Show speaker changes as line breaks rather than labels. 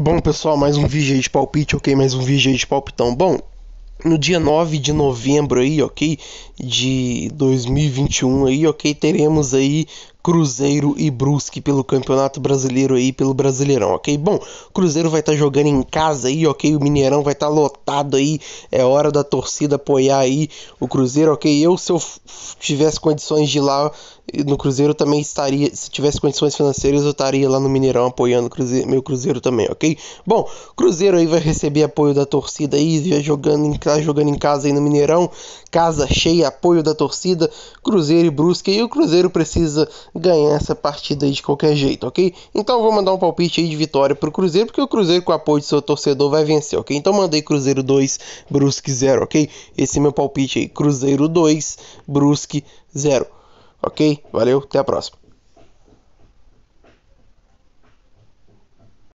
Bom, pessoal, mais um vídeo aí de palpite, ok? Mais um vídeo aí de palpitão. Bom, no dia 9 de novembro aí, ok? De 2021 aí, ok? Teremos aí Cruzeiro e Brusque pelo Campeonato Brasileiro aí, pelo Brasileirão, ok? Bom, Cruzeiro vai estar tá jogando em casa aí, ok? O Mineirão vai estar tá lotado aí, é hora da torcida apoiar aí o Cruzeiro, ok? Eu, se eu tivesse condições de ir lá eh, no Cruzeiro, também estaria, se tivesse condições financeiras, eu estaria lá no Mineirão apoiando cruzeiro, meu Cruzeiro também, ok? Bom, Cruzeiro aí vai receber apoio da torcida aí, já jogando em, tá jogando em casa aí no Mineirão, casa cheia, apoio da torcida, Cruzeiro e Brusque, e o Cruzeiro precisa ganhar essa partida aí de qualquer jeito, ok? Então vou mandar um palpite aí de vitória pro Cruzeiro, porque o Cruzeiro com o apoio de seu torcedor vai vencer, ok? Então mandei Cruzeiro 2, Brusque 0, ok? Esse é meu palpite aí, Cruzeiro 2, Brusque 0, ok? Valeu, até a próxima.